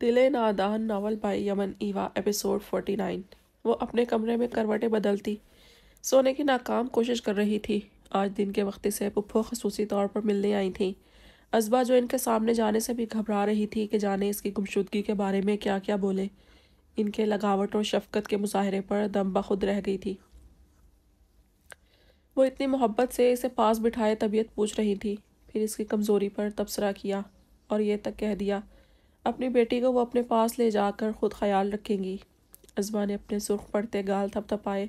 दिले Nadan novel by Yaman Eva episode nine वो अपने कमरे में करवटें बदलती सोने की नाकाम कोशिश कर रही थी आज दिन के वक्त से पुप्पो खसूसी तौर पर मिलने आई थी असबा जो इनके सामने जाने से भी घबरा रही थी कि जाने इसकी गुमशुदगी के बारे में क्या क्या बोले इनके लगावट और शफकत के मुजाहरे पर दम बखुद रह गई थी वो इतनी मोहब्बत से इसे पास बिठाए तबीयत पूछ रही थी फिर इसकी कमज़ोरी पर तबसरा किया और ये तक कह दिया अपनी बेटी को वो अपने पास ले जाकर खुद ख्याल रखेंगी अजमा ने अपने सुर्ख पड़ते गाल थपथपाए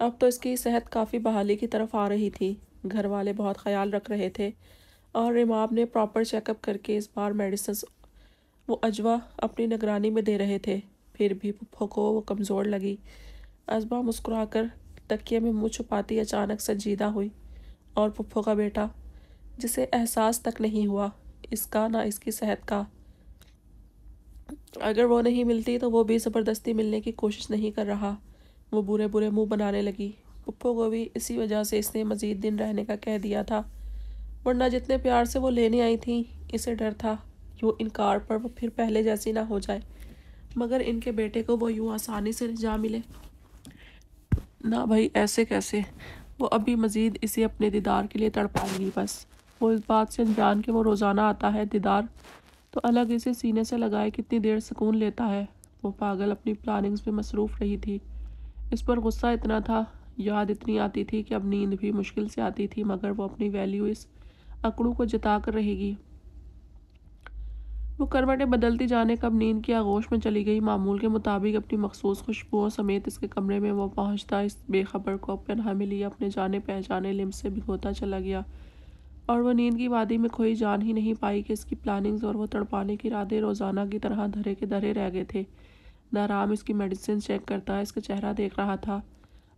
अब तो इसकी सेहत काफ़ी बहाली की तरफ आ रही थी घर वाले बहुत ख्याल रख रहे थे और रिमाब ने प्रॉपर चेकअप करके इस बार मेडिसन्स वो अजवा अपनी निगरानी में दे रहे थे फिर भी पुप्पो को वो कमज़ोर लगी अजमा मुस्कुरा कर तकिए में मुँह छुपाती अचानक संजीदा हुई और पुप्पो का बेटा जिसे एहसास तक नहीं हुआ इसका ना इसकी सेहत का अगर वो नहीं मिलती तो वो भी ज़बरदस्ती मिलने की कोशिश नहीं कर रहा वो बुरे बुरे मुंह बनाने लगी पप्पो को भी इसी वजह से इसने मज़ीद दिन रहने का कह दिया था वरना जितने प्यार से वो लेने आई थी इसे डर था कि वो इनकार पर वो फिर पहले जैसी ना हो जाए मगर इनके बेटे को वो यूँ आसानी से जा मिले ना भाई ऐसे कैसे वो अभी मज़ीद इसे अपने दीदार के लिए तड़पाएंगी बस वो इस बात से जान के वो रोज़ाना आता है दीदार तो अलग इसे सीने से लगाए कितनी देर सुकून लेता है वो पागल अपनी प्लानिंग्स में मसरूफ़ रही थी इस पर गुस्सा इतना था याद इतनी आती थी कि अब नींद भी मुश्किल से आती थी मगर वो अपनी वैल्यू इस अकड़ू को जता कर रहेगी वो करवटें बदलती जाने कब नींद की आगोश में चली गई मामूल के मुताबिक अपनी मखसूस खुशबुओं समेत इसके कमरे में वो पहुंचता इस बेखबर को पनाह में लिए अपने जाने पहचाने लिम्स से भिगोता चला गया और वो नींद की वादी में खोई जान ही नहीं पाई कि इसकी प्लानिंग्स और वो तड़पाने के इरादे रोज़ाना की तरह धरे के धरे रह गए थे ना राम इसकी मेडिसिन चेक करता इसका चेहरा देख रहा था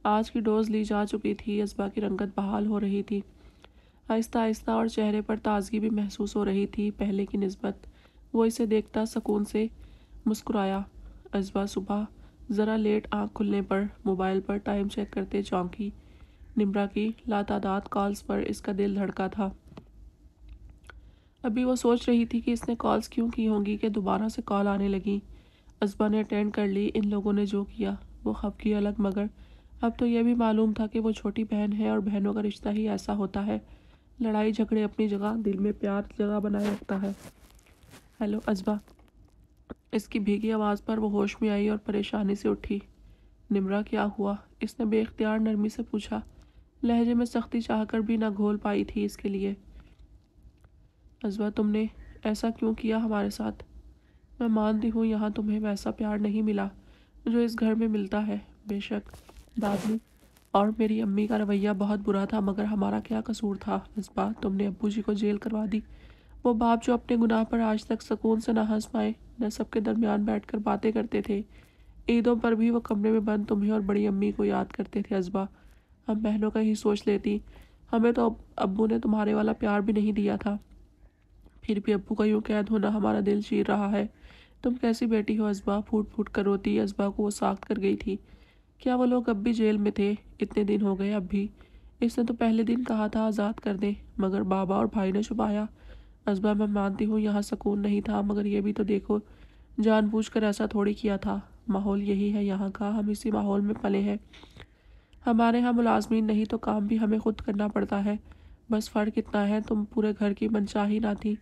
आज की डोज ली जा चुकी थी इसबा की रंगत बहाल हो रही थी आहिस्ता आहिस्ता और चेहरे पर ताजगी भी महसूस हो रही थी पहले की नस्बत वो इसे देखता सुकून से मुस्कुराया इसबा सुबह ज़रा लेट आँख खुलने पर मोबाइल पर टाइम चेक करते चौंकी निम्रा की लातादात कॉल्स पर इसका दिल धड़का था अभी वो सोच रही थी कि इसने कॉल्स क्यों की होंगी कि दोबारा से कॉल आने लगी असबा ने अटेंड कर ली इन लोगों ने जो किया वो खबकी अलग मगर अब तो यह भी मालूम था कि वो छोटी बहन है और बहनों का रिश्ता ही ऐसा होता है लड़ाई झगड़े अपनी जगह दिल में प्यार जगह बनाए रखता है हेलो अजबा इसकी भीगी आवाज़ पर वो होश में आई और परेशानी से उठी निमरा क्या हुआ इसने बेख्तियार नरमी से पूछा लहजे में सख्ती चाहकर भी ना घोल पाई थी इसके लिए अजवा तुमने ऐसा क्यों किया हमारे साथ मैं मानती हूँ यहाँ तुम्हें वैसा प्यार नहीं मिला जो इस घर में मिलता है बेशक दादी और मेरी अम्मी का रवैया बहुत बुरा था मगर हमारा क्या कसूर था इस बात तुमने अबू जी को जेल करवा दी वो बाप जो अपने गुनाह पर आज तक सुकून से ना हंस पाए न सबके दरमियान बैठकर बातें करते थे ईदों पर भी वो कमरे में बंद तुम्हें और बड़ी अम्मी को याद करते थे अजबा हम बहनों का ही सोच लेती हमें तो अबू ने तुम्हारे वाला प्यार भी नहीं दिया था फिर भी अबू का यूँ कैद होना हमारा दिल चीर रहा है तुम कैसी बेटी हो असबा फूट फूट कर रोती असबा को वो साख्त कर गई थी क्या वो लोग अब भी जेल में थे इतने दिन हो गए अब भी इसने तो पहले दिन कहा था आज़ाद कर दे मगर बाबा और भाई ने छुपाया असबा मैं मानती हूँ यहाँ सुकून नहीं था मगर ये भी तो देखो जानबूझकर ऐसा थोड़ी किया था माहौल यही है यहाँ का हम इसी माहौल में पले हैं हमारे यहाँ मुलाजमीन नहीं तो काम भी हमें खुद करना पड़ता है बस फ़र्क इतना है तुम पूरे घर की मनचाही ना थी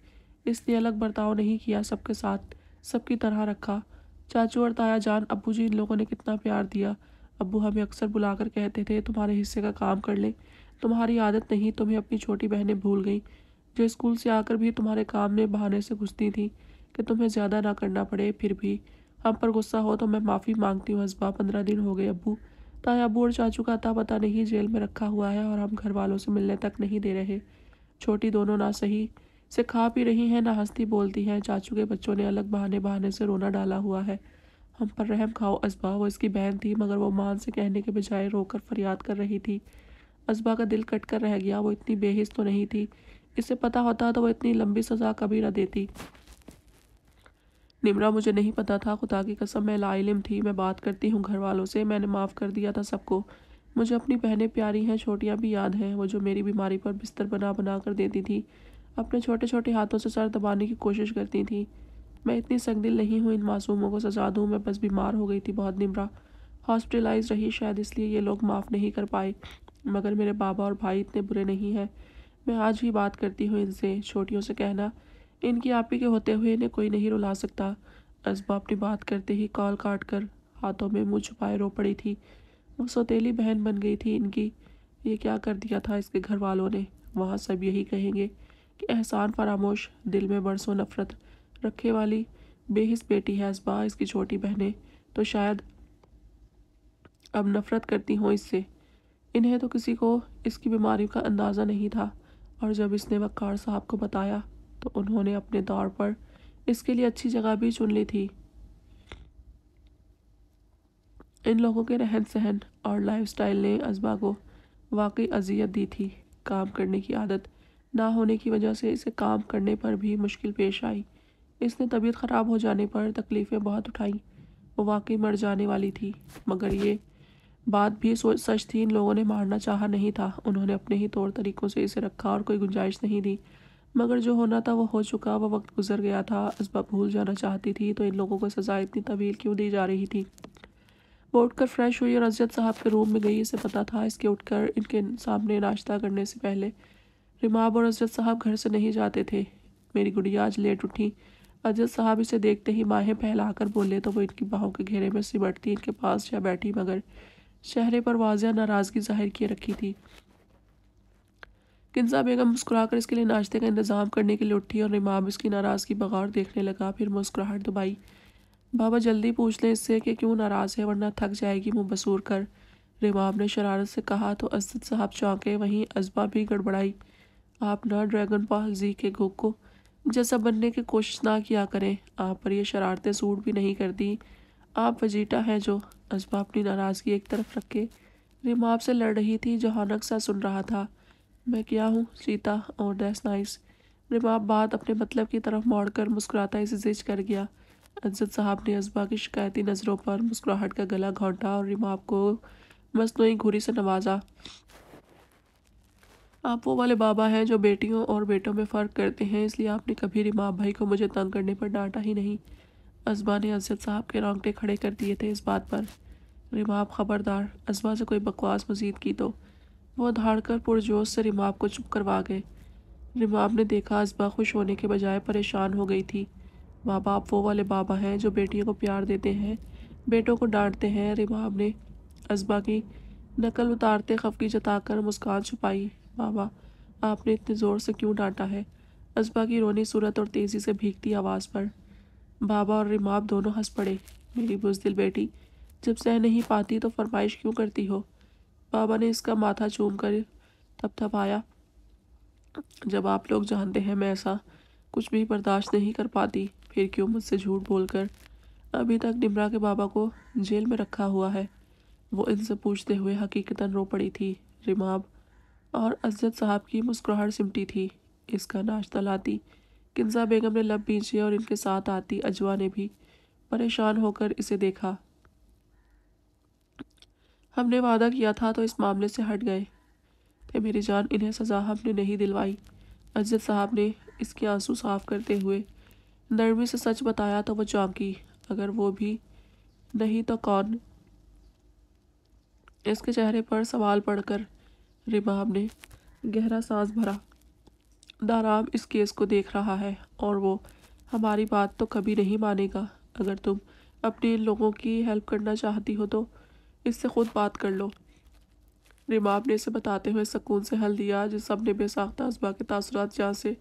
इसलिए अलग बर्ताव नहीं किया सबके साथ सबकी तरह रखा चाचू और ताया जान अबू जी इन लोगों ने कितना प्यार दिया अबू हमें अक्सर बुलाकर कहते थे तुम्हारे हिस्से का काम कर ले तुम्हारी आदत नहीं तुम्हें अपनी छोटी बहनें भूल गई जो स्कूल से आकर भी तुम्हारे काम में बहाने से घुसती थी कि तुम्हें ज़्यादा ना करना पड़े फिर भी हम पर गुस्सा हो तो मैं माफ़ी मांगती हूँ हसबा पंद्रह दिन हो गए अबू ताया बूढ़ जा चुका था पता नहीं जेल में रखा हुआ है और हम घर वालों से मिलने तक नहीं दे रहे छोटी दोनों ना सही से खा पी रही हैं ना हंसती बोलती हैं चाचू के बच्चों ने अलग बहाने बहाने से रोना डाला हुआ है हम पर रहम खाओ असबा वो इसकी बहन थी मगर वो मान से कहने के बजाय रोकर फरियाद कर रही थी असबा का दिल कट कर रह गया वो इतनी बेहिस तो नहीं थी इसे पता होता तो वो इतनी लंबी सज़ा कभी ना देती निमरा मुझे नहीं पता था खुदा की कसम मैं लाइलम थी मैं बात करती हूँ घर वालों से मैंने माफ़ कर दिया था सबको मुझे अपनी बहनें प्यारी हैं छोटियाँ भी याद हैं वो जो मेरी बीमारी पर बिस्तर बना बना कर देती थी अपने छोटे छोटे हाथों से सर दबाने की कोशिश करती थी मैं इतनी संगदिल नहीं हूँ इन मासूमों को सजा दूँ मैं बस बीमार हो गई थी बहुत निमरा हॉस्पिटलाइज रही शायद इसलिए ये लोग माफ़ नहीं कर पाए मगर मेरे बाबा और भाई इतने बुरे नहीं हैं मैं आज ही बात करती हूँ इनसे छोटियों से कहना इनकी आपी के होते हुए इन्हें कोई नहीं रुला सकता असबा अपनी बात करते ही कॉल काट कर हाथों में मुँह छुपाए रो पड़ी थी वो सौतीली बहन बन गई थी इनकी ये क्या कर दिया था इसके घर वालों ने वहाँ सब यही कहेंगे कि एहसान फरामोश दिल में बरसों नफरत रखे वाली बेहिस बेटी है इसबा इसकी छोटी बहनें तो शायद अब नफरत करती हों इससे इन्हें तो किसी को इसकी बीमारी का अंदाज़ा नहीं था और जब इसने वक्ार साहब को बताया तो उन्होंने अपने तौर पर इसके लिए अच्छी जगह भी चुन ली थी इन लोगों के रहन सहन और लाइफस्टाइल ने अजबा को वाकई अजियत दी थी काम करने की आदत ना होने की वजह से इसे काम करने पर भी मुश्किल पेश आई इसने तबीयत ख़राब हो जाने पर तकलीफ़ें बहुत उठाईं वो वाकई मर जाने वाली थी मगर ये बात भी सोच सच थी इन लोगों ने मारना चाहा नहीं था उन्होंने अपने ही तौर तरीक़ों से इसे रखा और कोई गुंजाइश नहीं दी मगर जो होना था वो हो चुका वह वक्त गुजर गया था इसबा भूल जाना चाहती थी तो इन लोगों को सज़ा इतनी तवील क्यों दी जा रही थी वो उठकर फ्रेश हुई और अजयत साहब के रूम में गई इसे पता था इसके उठकर इनके सामने नाश्ता करने से पहले रिमाब और अजरत साहब घर से नहीं जाते थे मेरी गुड़िया आज लेट उठी अजरत साहब इसे देखते ही माहें फैलाकर बोले तो वो इनकी बाहों के घेरे में सिमटती इनके पास जा बैठी मगर चेहरे पर वाजिया नाराज़गी जाहिर किए रखी थी किन्जा बेगम मुस्कुराकर इसके लिए नाश्ते का इंतज़ाम करने के लिए उठी और इमाम इसकी नाराज़गी बगौर देखने लगा फिर मुस्कुराहट दबाई बाबा जल्दी पूछ लें इससे कि क्यों नाराज़ है वरना थक जाएगी मुँह बसूर कर रिमाम ने शरारत से कहा तो असद साहब चौंके वहीं अजबा भी गड़बड़ाई आप ना ड्रैगन पाल जी के घोक को जैसा बनने की कोशिश ना किया करें आप पर यह शरारतें सूट भी नहीं कर दी आप वजीटा हैं जो अजबा अपनी नाराज़गी एक तरफ रखे रिमाम से लड़ रही थी जो हनक सा सुन रहा था मैं क्या हूँ सीता और डैस नाइस रिमाब बात अपने मतलब की तरफ मोड़कर मुस्कुराता इसे जिज कर गया अजद साहब ने अस्बा की शिकायती नज़रों पर मुस्कुराहट का गला घोंटा और रिमाप को मसनू घुरी से नवाजा आप वो वाले बाबा हैं जो बेटियों और बेटों में फ़र्क करते हैं इसलिए आपने कभी रिमाप भाई को मुझे तंग करने पर डांटा ही नहीं अजबा ने अजद साहब के रोंगटे खड़े कर दिए थे इस बात पर रिमाप खबरदार अजबा से कोई बकवास मजीद की तो वह धाड़ कर पुरजोश से रिमाब को चुप करवा गए रिमाब ने देखा असबा खुश होने के बजाय परेशान हो गई थी माँ बाप वो वाले बाबा हैं जो बेटियों को प्यार देते हैं बेटों को डांटते हैं रिमाब ने अजबा की नकल उतारते खफकी जताकर मुस्कान छुपाई बाबा आपने इतने ज़ोर से क्यों डांटा है असबा की रोनी सूरत और तेज़ी से भीगती आवाज़ पर बाबा और रिमाब दोनों हंस पड़े मेरी बुजदिल बेटी जब सह नहीं पाती तो फरमाइश क्यों करती हो बाबा ने इसका माथा चूम कर आया जब आप लोग जानते हैं मैं ऐसा कुछ भी बर्दाश्त नहीं कर पाती फिर क्यों मुझसे झूठ बोलकर अभी तक निमरा के बाबा को जेल में रखा हुआ है वो इनसे पूछते हुए हकीकतन रो पड़ी थी रिमाब और अजद साहब की मुस्कुराहट सिमटी थी इसका नाश्ता लाती किन्जा बेगम ने लब पीछे और इनके साथ आती अजवा ने भी परेशान होकर इसे देखा हमने वादा किया था तो इस मामले से हट गए कि मेरी जान इन्हें सज़ा हमने नहीं दिलवाई अजद साहब ने इसके आंसू साफ करते हुए नरमी से सच बताया तो वो चौंकी अगर वो भी नहीं तो कौन इसके चेहरे पर सवाल पढ़कर रिमाम ने गहरा सांस भरा दाराम इस केस को देख रहा है और वो हमारी बात तो कभी नहीं मानेगा अगर तुम अपने लोगों की हेल्प करना चाहती हो तो इससे खुद बात कर लो रिमाब ने इसे बताते हुए सकून से हल दिया जिस सब ने बेसाख्ता असबा के तसर जहाँ से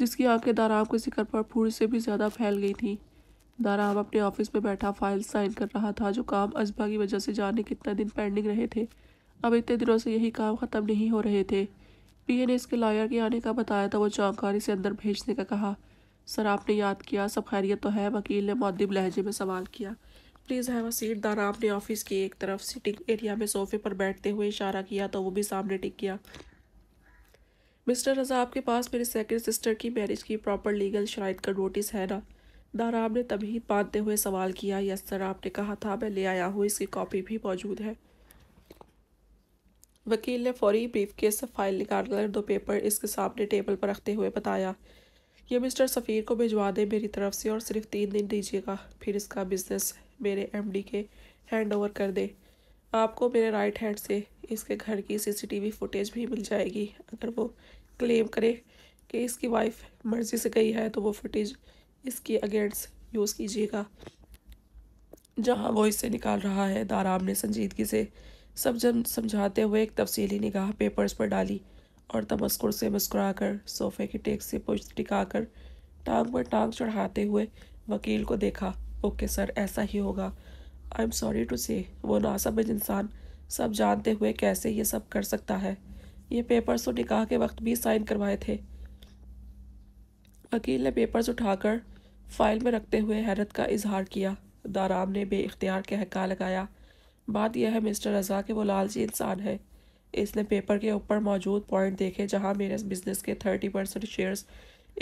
जिसकी आंखें दाराम के जिक्र पर फूल से भी ज़्यादा फैल गई थी दाराम अपने ऑफिस में बैठा फाइल साइन कर रहा था जो काम असबा की वजह से जाने कितने दिन पेंडिंग रहे थे अब इतने दिनों से यही काम ख़त्म नहीं हो रहे थे पीए ने इसके लॉयर के आने का बताया था वो चौंकारी से अंदर भेजने का कहा सर आपने याद किया सब खैरियत तो है वकील ने मौदब लहजे में सवाल किया प्लीज़ हैव अ सीट दाराम ने ऑफिस की एक तरफ सिटिंग एरिया में सोफे पर बैठते हुए इशारा किया तो वो भी सामने टिक गया मिस्टर रजा आपके पास मेरे सेकंड सिस्टर की मैरिज की प्रॉपर लीगल शराइ का नोटिस है ना दाराम ने तभी बांधते हुए सवाल किया यस सर आपने कहा था मैं ले आया हूँ इसकी कॉपी भी मौजूद है वकील ने फौरी ब्रीफ केस से फाइल निकाल कर दो पेपर इसके सामने टेबल पर रखते हुए बताया ये मिस्टर सफ़ीर को भिजवा दें मेरी तरफ से और सिर्फ तीन दिन दीजिएगा फिर इसका बिजनेस मेरे एमडी के हैंड ओवर कर दे आपको मेरे राइट हैंड से इसके घर की सीसीटीवी फुटेज भी मिल जाएगी अगर वो क्लेम करे कि इसकी वाइफ मर्ज़ी से गई है तो वो फुटेज इसकी अगेंस्ट यूज़ कीजिएगा जहाँ वो इसे निकाल रहा है दाराम ने संजीदगी से सब जन समझाते हुए एक तफसीली निगाह पेपर्स पर डाली और तमस्कुर से कर सोफे की टेक से पुछ कर टांग पर टांग चढ़ाते हुए वकील को देखा ओके सर ऐसा ही होगा आई एम सॉरी टू से वो नासमझ इंसान सब जानते हुए कैसे ये सब कर सकता है ये पेपर्स तो निकाह के वक्त भी साइन करवाए थे वकील ने पेपर्स उठाकर फाइल में रखते हुए हैरत का इजहार किया दाराम ने बे इख्तियार कहका लगाया बात यह है मिस्टर रज़ा के वो लालची इंसान है इसने पेपर के ऊपर मौजूद पॉइंट देखे जहाँ मेरे बिजनेस के थर्टी परसेंट शेयर्स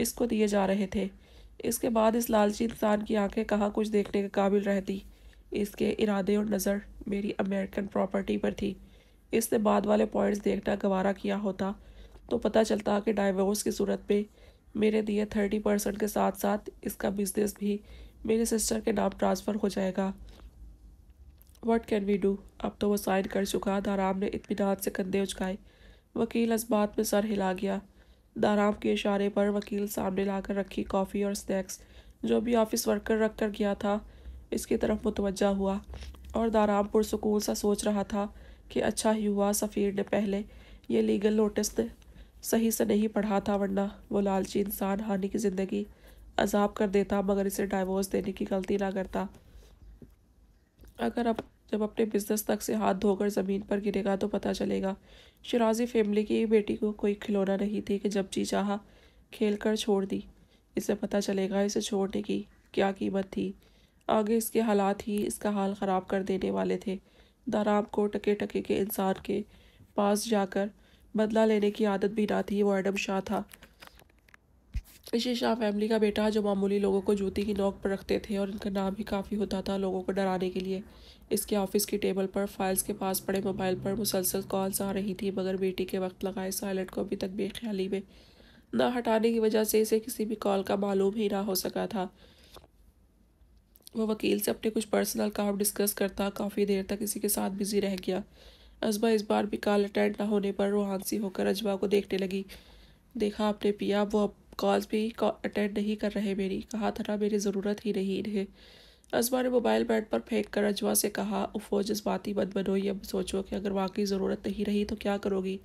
इसको दिए जा रहे थे इसके बाद इस लालची इंसान की आंखें कहाँ कुछ देखने के काबिल रहती इसके इरादे और नज़र मेरी अमेरिकन प्रॉपर्टी पर थी इसने बाद वाले पॉइंट्स देखना गवारा किया होता तो पता चलता कि डाइवोर्स की सूरत में मेरे दिए थर्टी परसेंट के साथ साथ इसका बिजनेस भी मेरे सिस्टर के नाम ट्रांसफ़र हो जाएगा वट कैन वी डू अब तो वह साइन कर चुका आराम ने इतमान से कंधे उचकाए वकील इस बात में सर हिला गया दाराम के इशारे पर वकील सामने लाकर रखी कॉफ़ी और स्नैक्स जो भी ऑफिस वर्कर रख कर गया था इसकी तरफ मुतवजा हुआ और दाराम पुरसकून सा सोच रहा था कि अच्छा ही हुआ सफ़ीर ने पहले ये लीगल नोटिस सही से नहीं पढ़ा था वरना वो लालची इंसान हानि की ज़िंदगी अजाब कर देता मगर इसे डाइवोर्स देने की गलती ना करता अगर अब जब अपने बिजनेस तक से हाथ धोकर ज़मीन पर गिरेगा तो पता चलेगा शराजी फैमिली की बेटी को कोई खिलौना नहीं थी कि जब जी चाह खेल कर छोड़ दी इसे पता चलेगा इसे छोड़ने की क्या कीमत थी आगे इसके हालात ही इसका हाल ख़राब कर देने वाले थे दाराम को टके टके के इंसान के पास जाकर बदला लेने की आदत भी ना थी वो एडम शाह था ऋषि शाह फैमिली का बेटा जो मामूली लोगों को जूती की नोक पर रखते थे और इनका नाम भी काफ़ी होता था लोगों को डराने के लिए इसके ऑफिस की टेबल पर फाइल्स के पास पड़े मोबाइल पर मुसलसल कॉल्स आ रही थी मगर बेटी के वक्त लगाए साइलेंट को अभी तक बेख्याली में ना हटाने की वजह से इसे किसी भी कॉल का मालूम ही ना हो सका था वो वकील से अपने कुछ पर्सनल काम डिस्कस करता काफ़ी देर तक इसी के साथ बिजी रह गया अजबा इस बार भी कॉल अटेंड ना होने पर रोहानसी होकर अजबा को देखने लगी देखा अपने पिया वो अब कॉल्स भी अटेंड नहीं कर रहे मेरी कहा था ना मेरी ज़रूरत ही नहीं इन्हें अजमा ने मोबाइल बेड पर फेंक कर अजवा से कहा उफो जज्बाती मत बनो ये सोचो कि अगर वाकई ज़रूरत नहीं रही तो क्या करोगी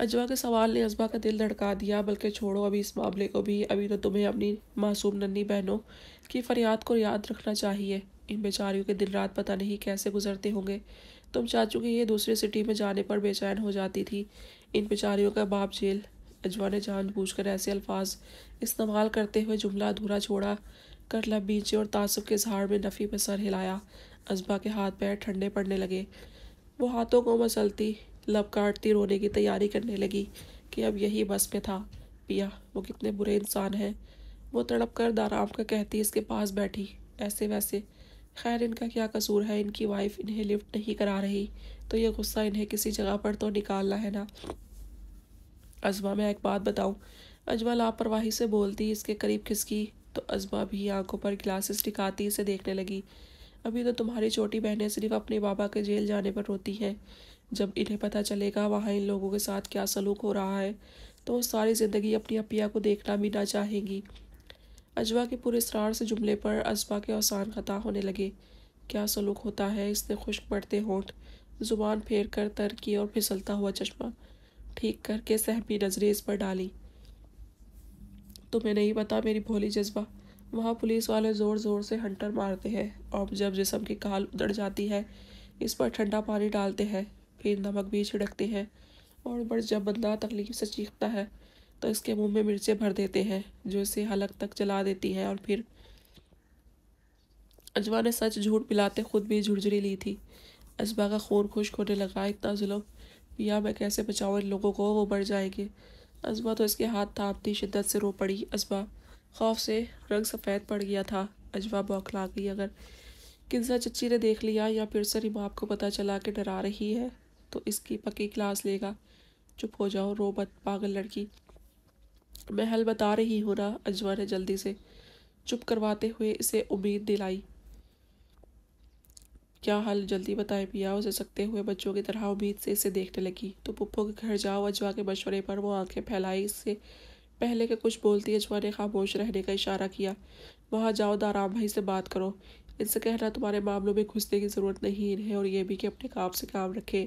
अजवा के सवाल ने अजमा का दिल धड़का दिया बल्कि छोड़ो अभी इस मामले को भी अभी तो तुम्हें अपनी मासूम नन्नी बहनों की फरियाद को याद रखना चाहिए इन बेचारियों के दिन रात पता नहीं कैसे गुजरते होंगे तुम चाचू के ये दूसरी सिटी में जाने पर बेचैन हो जाती थी इन बेचारियों का बाप जेल अजवा ने कर ऐसे अल्फाज इस्तेमाल करते हुए जुमला अधूरा छोड़ा कर लब बीचे और तासुब के झाड़ में नफ़ी में सर हिलाया अजबा के हाथ पैर ठंडे पड़ने लगे वो हाथों को मसलती लब काटती रोने की तैयारी करने लगी कि अब यही बस में था पिया वो कितने बुरे इंसान हैं वो तड़प कर दाराम का कहती इसके पास बैठी ऐसे वैसे खैर इनका क्या कसूर है इनकी वाइफ इन्हें लिफ्ट नहीं करा रही तो ये गुस्सा इन्हें किसी जगह पर तो निकालना है ना अजमा मैं एक बात बताऊँ अजमा लापरवाही से बोलती इसके करीब खिसकी तो अजमा भी आंखों पर ग्लासेस टिकाती इसे देखने लगी अभी तो तुम्हारी छोटी बहनें सिर्फ अपने बाबा के जेल जाने पर रोती हैं जब इन्हें पता चलेगा वहाँ इन लोगों के साथ क्या सलूक हो रहा है तो वो सारी ज़िंदगी अपनी अपिया को देखना भी ना चाहेंगी अजवा के पूरे इसरार से जुमले पर अजवा के आसान खता होने लगे क्या सलूक होता है इसने खुश्क बढ़ते होंठ जुबान फेर कर तर की और फिसलता हुआ चश्मा ठीक करके सहमी नजरें इस पर डाली तुम्हें नहीं पता मेरी भोली जज्बा वहाँ पुलिस वाले ज़ोर ज़ोर से हंटर मारते हैं और जब जिसम की काल उदड़ जाती है इस पर ठंडा पानी डालते हैं फिर नमक भी छिड़कते हैं और बड़ जब बंदा तकलीफ से चीखता है तो इसके मुंह में मिर्चें भर देते हैं जो इसे हलक तक चला देती हैं और फिर अजवा ने सच झूठ मिलाते खुद भी झुरझुरी ली थी अजबा का खून खुश्क होने लगा इतना जुलम या मैं कैसे बचाऊँ इन लोगों को वो बढ़ जाएंगे अजबा तो इसके हाथ थापती शिद्दत से रो पड़ी अजबा खौफ से रंग सफ़ेद पड़ गया था अजवा बौखला गई अगर किन्जा चच्ची ने देख लिया या फिर सर इमाम को पता चला कि डरा रही है तो इसकी पक्की क्लास लेगा चुप हो जाओ रो मत पागल लड़की मैं हल बता रही हूँ ना अजवा ने जल्दी से चुप करवाते हुए इसे उम्मीद दिलाई क्या हाल जल्दी बताए पिया उसे सकते हुए बच्चों की तरह उम्मीद से इसे देखने लगी तो पुप्पो के घर जाओ अजवा के मशवरे पर वो आंखें फैलाई इससे पहले के कुछ बोलती अजवा ने खामोश रहने का इशारा किया वहाँ जाओ दाराम भाई से बात करो इनसे कहना तुम्हारे मामलों में घुसने की ज़रूरत नहीं इन्हें और ये भी कि अपने काम से काम रखें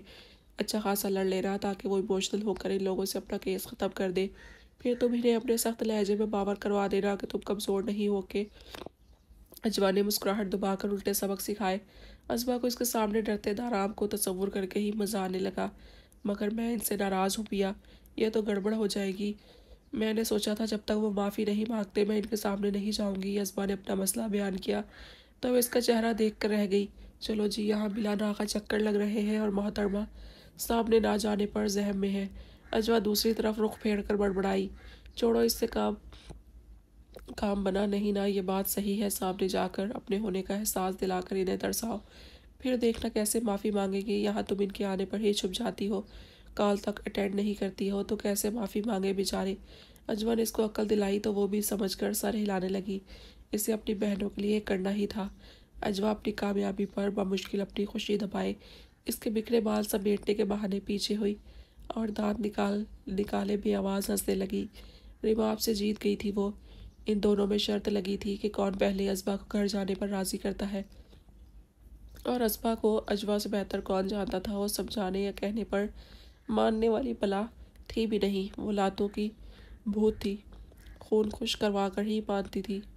अच्छा खासा लड़ ले रहा ताकि वो इमोशनल होकर इन लोगों से अपना केस ख़त्म कर दे फिर तुम इन्हें अपने सख्त लहजे में बावर करवा देना कि तुम कमज़ोर नहीं होके अजवा ने मुस्कुराहट दबाकर उल्टे सबक सिखाए असबा को इसके सामने डरते दाराम को तस्वुर करके ही मज़ा आने लगा मगर मैं इनसे नाराज़ हूँ पिया यह तो गड़बड़ हो जाएगी मैंने सोचा था जब तक वो माफ़ी नहीं मांगते मैं इनके सामने नहीं जाऊँगी असबा ने अपना मसला बयान किया तो इसका चेहरा देख कर रह गई चलो जी यहाँ मिला नाका चक्कर लग रहे हैं और मोहतरमा सामने ना जाने पर जहम में है अजवा दूसरी तरफ रुख फेर कर बड़बड़ाई छोड़ो इससे काम काम बना नहीं ना ये बात सही है सामने जाकर अपने होने का एहसास दिलाकर इन्हें दर्शाओ फिर देखना कैसे माफ़ी मांगेगी यहाँ तुम इनके आने पर ही छुप जाती हो कॉल तक अटेंड नहीं करती हो तो कैसे माफ़ी मांगे बेचारे अजमन इसको अक्ल दिलाई तो वो भी समझ कर सर हिलाने लगी इसे अपनी बहनों के लिए करना ही था अजवा अपनी कामयाबी पर बमुश्किल अपनी खुशी दबाए इसके बिखरे बाल समेटने के बहाने पीछे हुई और दांत निकाल निकाले भी आवाज़ हंसने लगी रिमाप से जीत गई थी वो इन दोनों में शर्त लगी थी कि कौन पहले असबा को घर जाने पर राज़ी करता है और असबा को अजवा से बेहतर कौन जानता था वो समझाने या कहने पर मानने वाली बला थी भी नहीं वो लातों की भूत थी खून खुश करवा कर ही मानती थी